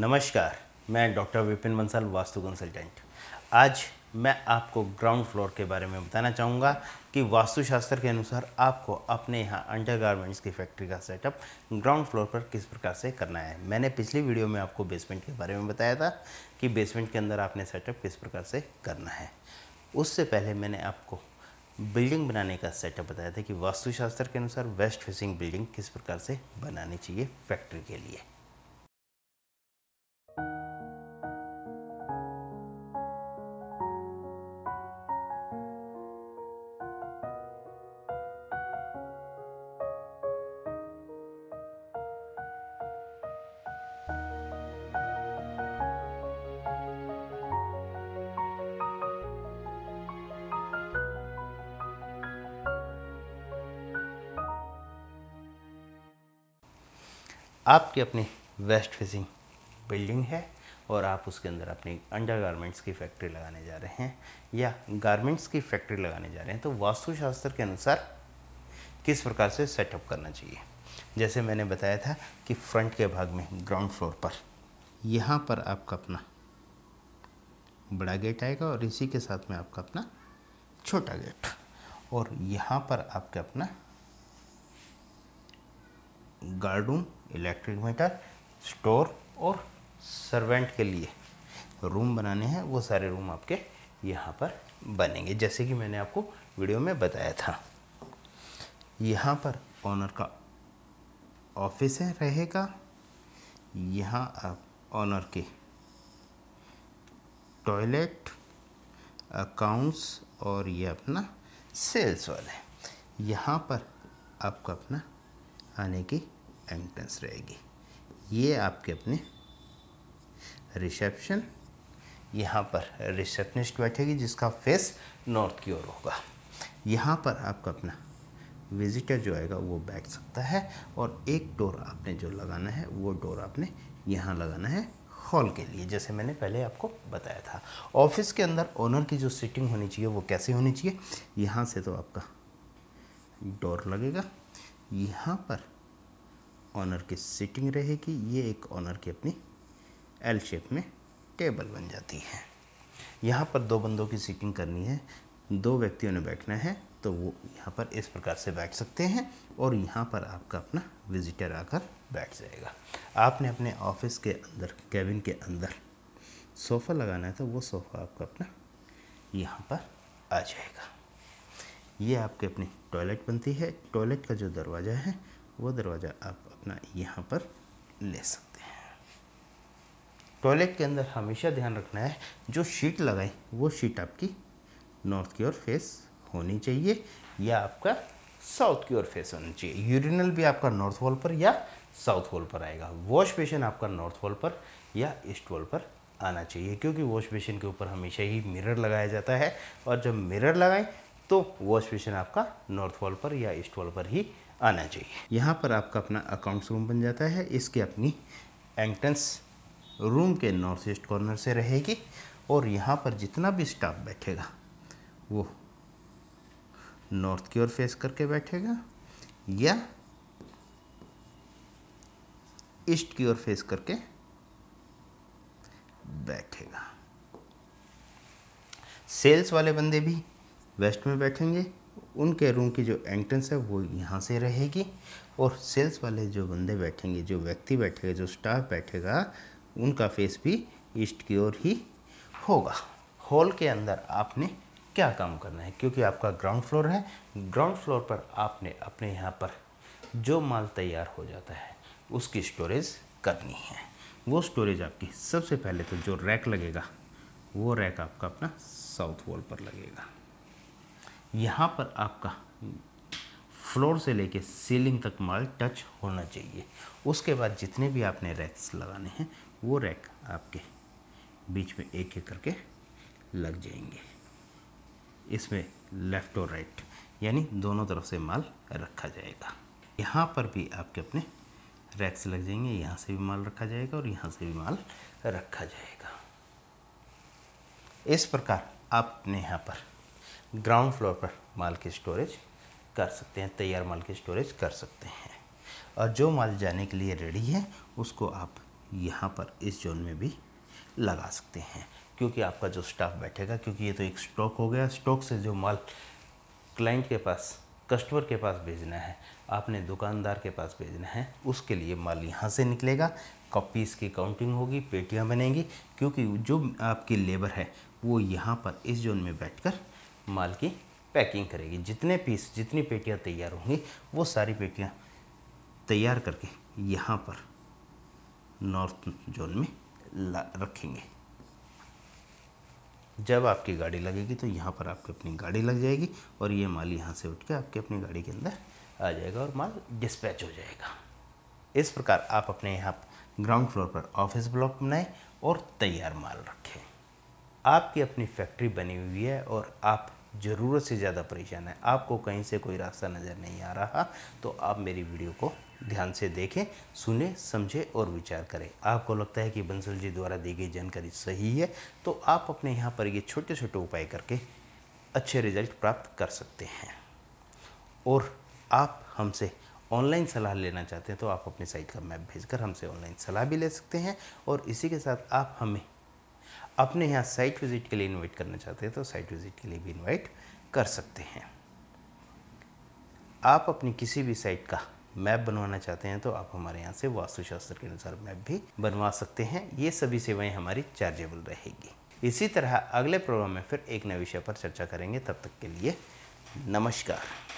नमस्कार मैं doctor Vipin Bansal vastu consultant आज मैं आपको ग्राउंड फ्लोर के बारे में बताना चाहूँगा कि वास्तुशास्त्र के अनुसार आपको अपने यहाँ अंडरगारमेंट्स की फैक्ट्री का सेटअप ग्राउंड फ्लोर पर किस प्रकार से करना है मैंने पिछली वीडियो में आपको बेसमेंट के बारे में बताया था कि बेसमेंट के अंदर आपने सेटअप किस प्रकार से करना है उससे पहले मैंने आपको बिल्डिंग बनाने का सेटअप बताया था कि वास्तुशास्त्र के अनुसार वेस्ट फेसिंग बिल्डिंग किस प्रकार से बनानी चाहिए फैक्ट्री के लिए आपकी अपनी वेस्ट फेसिंग बिल्डिंग है और आप उसके अंदर अपनी अंडर गारमेंट्स की फैक्ट्री लगाने जा रहे हैं या गारमेंट्स की फैक्ट्री लगाने जा रहे हैं तो वास्तुशास्त्र के अनुसार किस प्रकार से सेटअप करना चाहिए जैसे मैंने बताया था कि फ्रंट के भाग में ग्राउंड फ्लोर पर यहाँ पर आपका अपना बड़ा गेट आएगा और इसी के साथ में आपका अपना छोटा गेट और यहाँ पर आपका अपना रूम इलेक्ट्रिक मीटर स्टोर और सर्वेंट के लिए रूम बनाने हैं वो सारे रूम आपके यहाँ पर बनेंगे जैसे कि मैंने आपको वीडियो में बताया था यहाँ पर ऑनर का ऑफिस है रहेगा यहाँ आप ऑनर के टॉयलेट अकाउंट्स और ये अपना सेल्स वाले यहाँ पर आपका अपना आने की एंट्रेंस रहेगी ये आपके अपने रिसेप्शन यहाँ पर रिसेप्शनिस्ट बैठेगी जिसका फेस नॉर्थ की ओर होगा यहाँ पर आपका अपना विजिटर जो आएगा वो बैठ सकता है और एक डोर आपने जो लगाना है वो डोर आपने यहाँ लगाना है हॉल के लिए जैसे मैंने पहले आपको बताया था ऑफिस के अंदर ओनर की जो सीटिंग होनी चाहिए वो कैसे होनी चाहिए यहाँ से तो आपका डोर लगेगा यहाँ पर ऑनर की सिटिंग रहेगी ये एक ऑनर की अपनी एल शेप में टेबल बन जाती है यहाँ पर दो बंदों की सीटिंग करनी है दो व्यक्तियों ने बैठना है तो वो यहाँ पर इस प्रकार से बैठ सकते हैं और यहाँ पर आपका अपना विजिटर आकर बैठ जाएगा आपने अपने ऑफिस के अंदर कैबिन के अंदर सोफ़ा लगाना है तो वो सोफ़ा आपका अपना यहाँ पर आ जाएगा ये आपके अपनी टॉयलेट बनती है टॉयलेट का जो दरवाज़ा है वो दरवाज़ा आप अपना यहाँ पर ले सकते हैं टॉयलेट के अंदर हमेशा ध्यान रखना है जो शीट लगाएं वो शीट आपकी नॉर्थ की ओर फेस होनी चाहिए या आपका साउथ की ओर फेस होना चाहिए यूरिनल भी आपका नॉर्थ वॉल पर या साउथ वॉल पर आएगा वॉश बेसिन आपका नॉर्थ वॉल पर या ईस्ट वॉल पर आना चाहिए क्योंकि वॉश बेसिन के ऊपर हमेशा ही मिरर लगाया जाता है और जब मिरर लगाएं तो वॉश बेसिन आपका नॉर्थ वॉल पर या ईस्ट वॉल पर ही आना चाहिए यहाँ पर आपका अपना अकाउंट्स रूम बन जाता है इसकी अपनी एंट्रेंस रूम के नॉर्थ ईस्ट कॉर्नर से रहेगी और यहाँ पर जितना भी स्टाफ बैठेगा वो नॉर्थ की ओर फेस करके बैठेगा या ईस्ट की ओर फेस करके बैठेगा सेल्स वाले बंदे भी वेस्ट में बैठेंगे उनके रूम की जो एंट्रेंस है वो यहाँ से रहेगी और सेल्स वाले जो बंदे बैठेंगे जो व्यक्ति बैठेगा जो स्टाफ बैठेगा उनका फेस भी ईस्ट की ओर ही होगा हॉल के अंदर आपने क्या काम करना है क्योंकि आपका ग्राउंड फ्लोर है ग्राउंड फ्लोर पर आपने अपने यहाँ पर जो माल तैयार हो जाता है उसकी स्टोरेज करनी है वो स्टोरेज आपकी सबसे पहले तो जो रैक लगेगा वो रैक आपका अपना साउथ वॉल पर लगेगा यहाँ पर आपका फ्लोर से लेके सीलिंग तक माल टच होना चाहिए उसके बाद जितने भी आपने रैक्स लगाने हैं वो रैक आपके बीच में एक एक करके लग जाएंगे इसमें लेफ़्ट और राइट यानी दोनों तरफ से माल रखा जाएगा यहाँ पर भी आपके अपने रैक्स लग जाएंगे यहाँ से भी माल रखा जाएगा और यहाँ से भी माल रखा जाएगा इस प्रकार आपने यहाँ पर ग्राउंड फ्लोर पर माल की स्टोरेज कर सकते हैं तैयार माल की स्टोरेज कर सकते हैं और जो माल जाने के लिए रेडी है उसको आप यहाँ पर इस जोन में भी लगा सकते हैं क्योंकि आपका जो स्टाफ बैठेगा क्योंकि ये तो एक स्टॉक हो गया स्टॉक से जो माल क्लाइंट के पास कस्टमर के पास भेजना है आपने दुकानदार के पास भेजना है उसके लिए माल यहाँ से निकलेगा कॉपीज़ की काउंटिंग होगी पेटियाँ बनेंगी क्योंकि जो आपकी लेबर है वो यहाँ पर इस जोन में बैठकर माल की पैकिंग करेगी जितने पीस जितनी पेटियाँ तैयार होंगी वो सारी पेटियाँ तैयार करके यहाँ पर नॉर्थ जोन में रखेंगे जब आपकी गाड़ी लगेगी तो यहाँ पर आपकी अपनी गाड़ी लग जाएगी और ये माल यहाँ से उठ के आपकी अपनी गाड़ी के अंदर आ जाएगा और माल डिस्पैच हो जाएगा इस प्रकार आप अपने यहाँ ग्राउंड फ्लोर पर ऑफिस ब्लॉक बनाएं और तैयार माल रखें आपकी अपनी फैक्ट्री बनी हुई है और आप ज़रूरत से ज़्यादा परेशान है आपको कहीं से कोई रास्ता नज़र नहीं आ रहा तो आप मेरी वीडियो को ध्यान से देखें सुने समझें और विचार करें आपको लगता है कि बंसल जी द्वारा दी गई जानकारी सही है तो आप अपने यहाँ पर ये छोटे छोटे उपाय करके अच्छे रिजल्ट प्राप्त कर सकते हैं और आप हमसे ऑनलाइन सलाह लेना चाहते हैं तो आप अपनी साइट का मैप भेजकर हमसे ऑनलाइन सलाह भी ले सकते हैं और इसी के साथ आप हमें अपने यहाँ साइट विज़िट के लिए इनवाइट करना चाहते हैं तो साइट विज़िट के लिए भी इनवाइट कर सकते हैं आप अपनी किसी भी साइट का मैप बनवाना चाहते हैं तो आप हमारे यहाँ से वास्तुशास्त्र के अनुसार मैप भी बनवा सकते हैं ये सभी सेवाएं हमारी चार्जेबल रहेगी इसी तरह अगले प्रोग्राम में फिर एक नए विषय पर चर्चा करेंगे तब तक के लिए नमस्कार